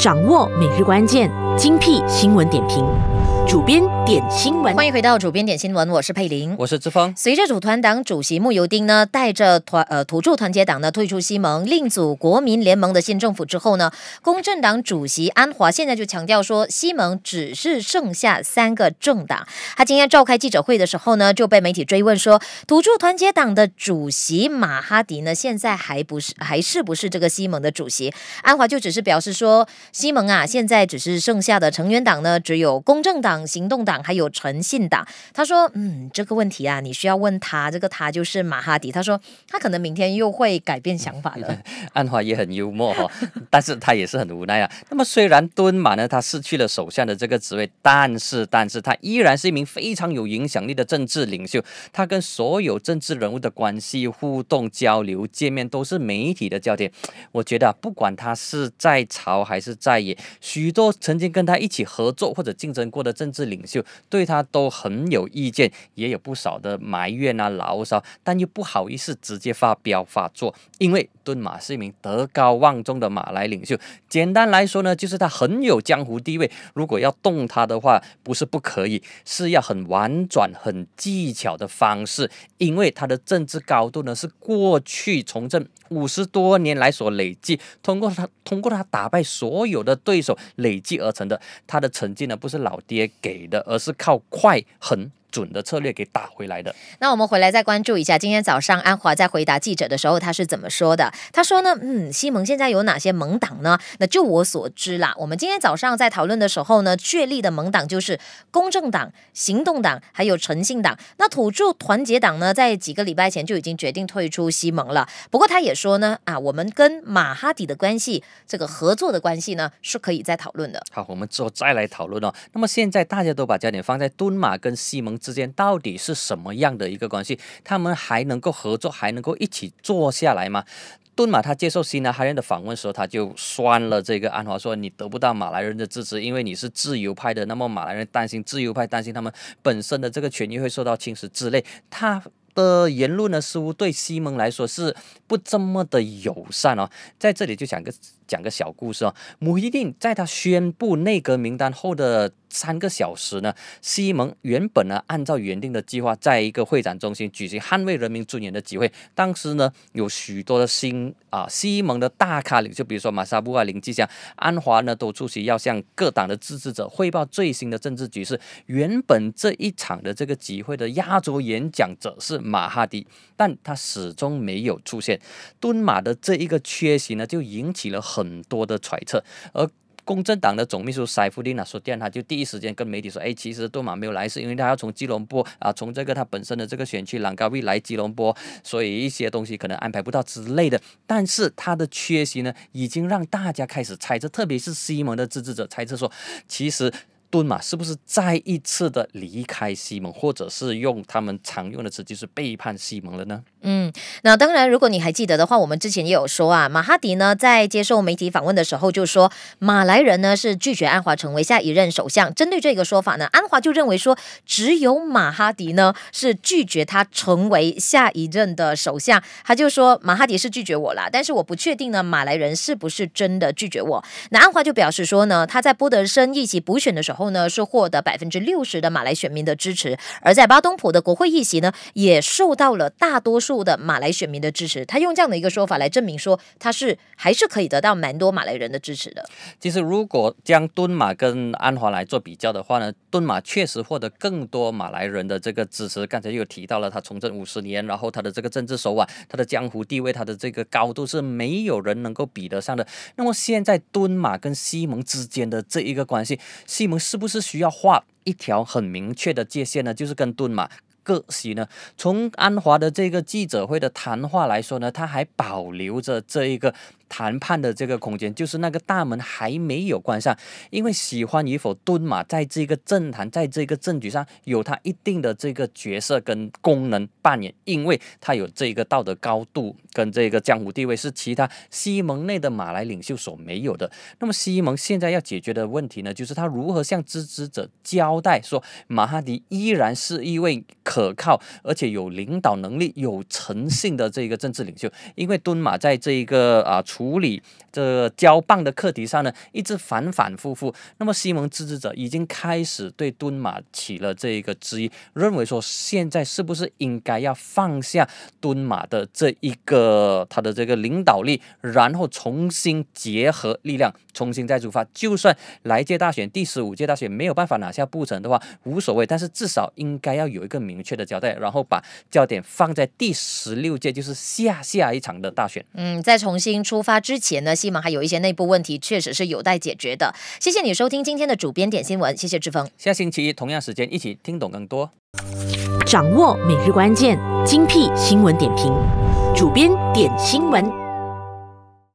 掌握每日关键，精辟新闻点评。主编点新闻，欢迎回到主编点新闻，我是佩玲，我是志芳。随着组团党主席慕尤丁呢带着团呃土著团结党呢退出西盟，另组国民联盟的新政府之后呢，公正党主席安华现在就强调说，西盟只是剩下三个政党。他今天召开记者会的时候呢，就被媒体追问说，土著团结党的主席马哈迪呢现在还不是还是不是这个西盟的主席？安华就只是表示说，西盟啊现在只是剩下的成员党呢只有公正党。行动党还有诚信党，他说：“嗯，这个问题啊，你需要问他。这个他就是马哈迪，他说他可能明天又会改变想法了。”安华也很幽默哈，但是他也是很无奈啊。那么虽然敦马呢，他失去了首相的这个职位，但是但是他依然是一名非常有影响力的政治领袖。他跟所有政治人物的关系、互动、交流、见面，都是媒体的焦点。我觉得不管他是在朝还是在野，许多曾经跟他一起合作或者竞争过的政政治领袖对他都很有意见，也有不少的埋怨啊、牢骚，但又不好意思直接发飙发作，因为敦马是一名德高望重的马来领袖。简单来说呢，就是他很有江湖地位。如果要动他的话，不是不可以，是要很婉转、很技巧的方式，因为他的政治高度呢，是过去从政五十多年来所累计，通过他通过他打败所有的对手累计而成的。他的成绩呢，不是老爹。给的，而是靠快狠。准的策略给打回来的。那我们回来再关注一下，今天早上安华在回答记者的时候，他是怎么说的？他说呢，嗯，西蒙现在有哪些盟党呢？那就我所知啦。我们今天早上在讨论的时候呢，确立的盟党就是公正党、行动党还有诚信党。那土著团结党呢，在几个礼拜前就已经决定退出西蒙了。不过他也说呢，啊，我们跟马哈迪的关系，这个合作的关系呢，是可以再讨论的。好，我们之后再来讨论哦。那么现在大家都把焦点放在敦马跟西蒙。之间到底是什么样的一个关系？他们还能够合作，还能够一起坐下来吗？顿马他接受新南哈人的访问时候，他就酸了这个安华，说你得不到马来人的支持，因为你是自由派的。那么马来人担心自由派担心他们本身的这个权益会受到侵蚀之类。他。的言论呢，似乎对西蒙来说是不这么的友善哦。在这里就讲个讲个小故事哦。穆伊定在他宣布内阁名单后的三个小时呢，西蒙原本呢按照原定的计划，在一个会展中心举行捍卫人民尊严的集会。当时呢，有许多的新啊西蒙的大咖里，就比如说马萨布啊、林志祥、安华呢，都出席要向各党的支持者汇报最新的政治局势。原本这一场的这个集会的压轴演讲者是。马哈迪，但他始终没有出现。敦马的这一个缺席呢，就引起了很多的揣测。而公正党的总秘书塞夫蒂纳说，样他就第一时间跟媒体说：“哎，其实杜马没有来，是因为他要从基隆坡啊，从这个他本身的这个选区朗高威来基隆坡，所以一些东西可能安排不到之类的。”但是他的缺席呢，已经让大家开始猜测，特别是西蒙的支持者猜测说，其实。盾嘛，是不是再一次的离开西蒙，或者是用他们常用的词，就是背叛西蒙了呢？嗯，那当然，如果你还记得的话，我们之前也有说啊，马哈迪呢在接受媒体访问的时候就说，马来人呢是拒绝安华成为下一任首相。针对这个说法呢，安华就认为说，只有马哈迪呢是拒绝他成为下一任的首相。他就说马哈迪是拒绝我啦，但是我不确定呢，马来人是不是真的拒绝我。那安华就表示说呢，他在波德申一起补选的时候。后呢是获得百分之六十的马来选民的支持，而在巴东普的国会议席呢也受到了大多数的马来选民的支持。他用这样的一个说法来证明说他是还是可以得到蛮多马来人的支持的。其实如果将敦马跟安华来做比较的话呢，敦马确实获得更多马来人的这个支持。刚才又提到了他从政五十年，然后他的这个政治手腕、他的江湖地位、他的这个高度是没有人能够比得上的。那么现在敦马跟西蒙之间的这一个关系，西蒙。是不是需要画一条很明确的界限呢？就是跟盾马。个西呢？从安华的这个记者会的谈话来说呢，他还保留着这一个。谈判的这个空间就是那个大门还没有关上，因为喜欢与否，敦马在这个政坛，在这个政局上有他一定的这个角色跟功能扮演，因为他有这个道德高度跟这个江湖地位，是其他西蒙内的马来领袖所没有的。那么西蒙现在要解决的问题呢，就是他如何向支持者交代，说马哈迪依然是一位可靠而且有领导能力、有诚信的这个政治领袖，因为敦马在这一个啊。处理这交棒的课题上呢，一直反反复复。那么，西蒙支持者已经开始对蹲马起了这一个质疑，认为说现在是不是应该要放下蹲马的这一个他的这个领导力，然后重新结合力量，重新再出发。就算来届大选第十五届大选没有办法拿下布城的话无所谓，但是至少应该要有一个明确的交代，然后把焦点放在第十六届，就是下下一场的大选。嗯，再重新出发。发之前呢，西蒙还有一些内部问题，确实是有待解决的。谢谢你收听今天的主编点新闻，谢谢志峰。下星期一同样时间一起听懂更多，掌握每日关键精辟新闻点评，主编点新闻。